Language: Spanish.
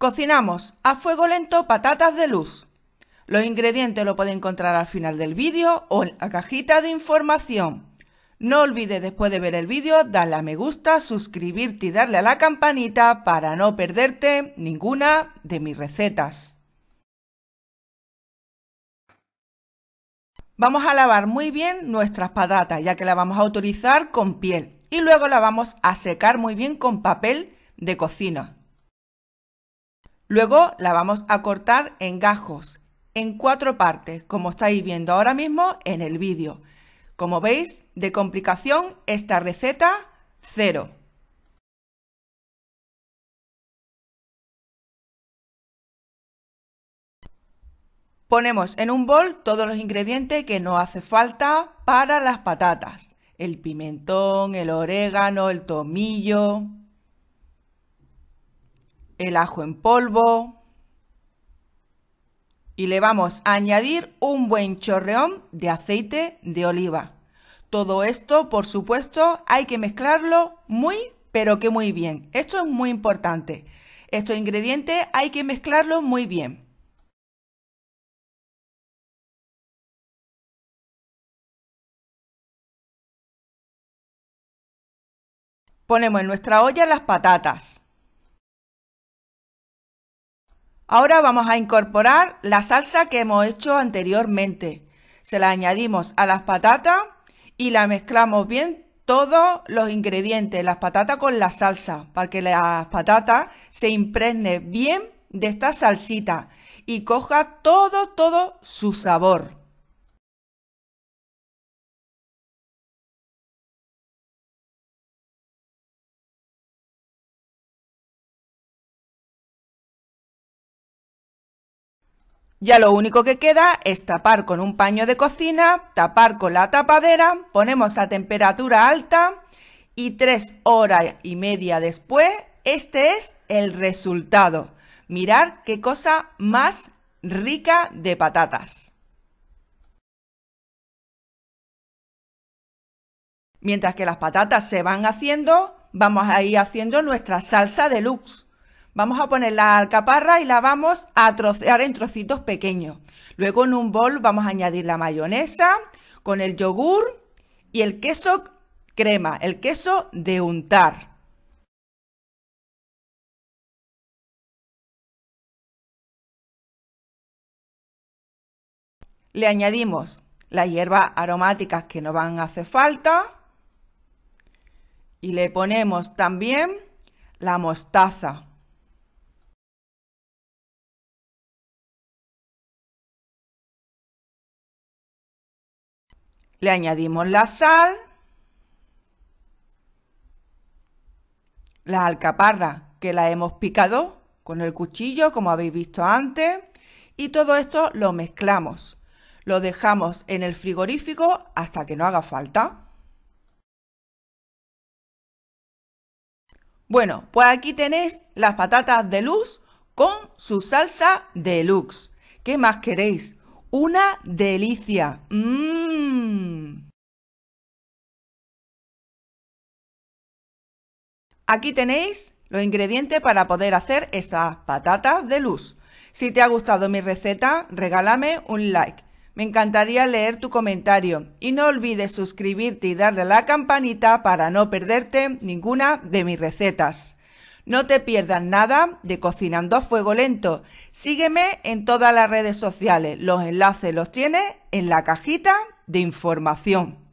Cocinamos a fuego lento patatas de luz. Los ingredientes lo puede encontrar al final del vídeo o en la cajita de información. No olvides después de ver el vídeo darle a me gusta, suscribirte y darle a la campanita para no perderte ninguna de mis recetas. Vamos a lavar muy bien nuestras patatas ya que la vamos a autorizar con piel y luego la vamos a secar muy bien con papel de cocina. Luego la vamos a cortar en gajos, en cuatro partes, como estáis viendo ahora mismo en el vídeo. Como veis, de complicación esta receta, cero. Ponemos en un bol todos los ingredientes que nos hace falta para las patatas. El pimentón, el orégano, el tomillo, el ajo en polvo y le vamos a añadir un buen chorreón de aceite de oliva. Todo esto, por supuesto, hay que mezclarlo muy, pero que muy bien. Esto es muy importante. Estos ingredientes hay que mezclarlos muy bien. Ponemos en nuestra olla las patatas. Ahora vamos a incorporar la salsa que hemos hecho anteriormente. Se la añadimos a las patatas y la mezclamos bien todos los ingredientes, las patatas con la salsa, para que las patatas se impregnen bien de esta salsita y coja todo, todo su sabor. Ya lo único que queda es tapar con un paño de cocina, tapar con la tapadera, ponemos a temperatura alta y tres horas y media después, este es el resultado. Mirar qué cosa más rica de patatas. Mientras que las patatas se van haciendo, vamos a ir haciendo nuestra salsa deluxe. Vamos a poner la alcaparra y la vamos a trocear en trocitos pequeños. Luego en un bol vamos a añadir la mayonesa con el yogur y el queso crema, el queso de untar. Le añadimos las hierbas aromáticas que nos van a hacer falta y le ponemos también la mostaza. Le añadimos la sal, la alcaparra que la hemos picado con el cuchillo, como habéis visto antes, y todo esto lo mezclamos. Lo dejamos en el frigorífico hasta que no haga falta. Bueno, pues aquí tenéis las patatas de luz con su salsa de deluxe. ¿Qué más queréis? una delicia. Mmm. Aquí tenéis los ingredientes para poder hacer esa patata de luz. Si te ha gustado mi receta, regálame un like. Me encantaría leer tu comentario y no olvides suscribirte y darle a la campanita para no perderte ninguna de mis recetas. No te pierdas nada de Cocinando a Fuego Lento. Sígueme en todas las redes sociales. Los enlaces los tienes en la cajita de información.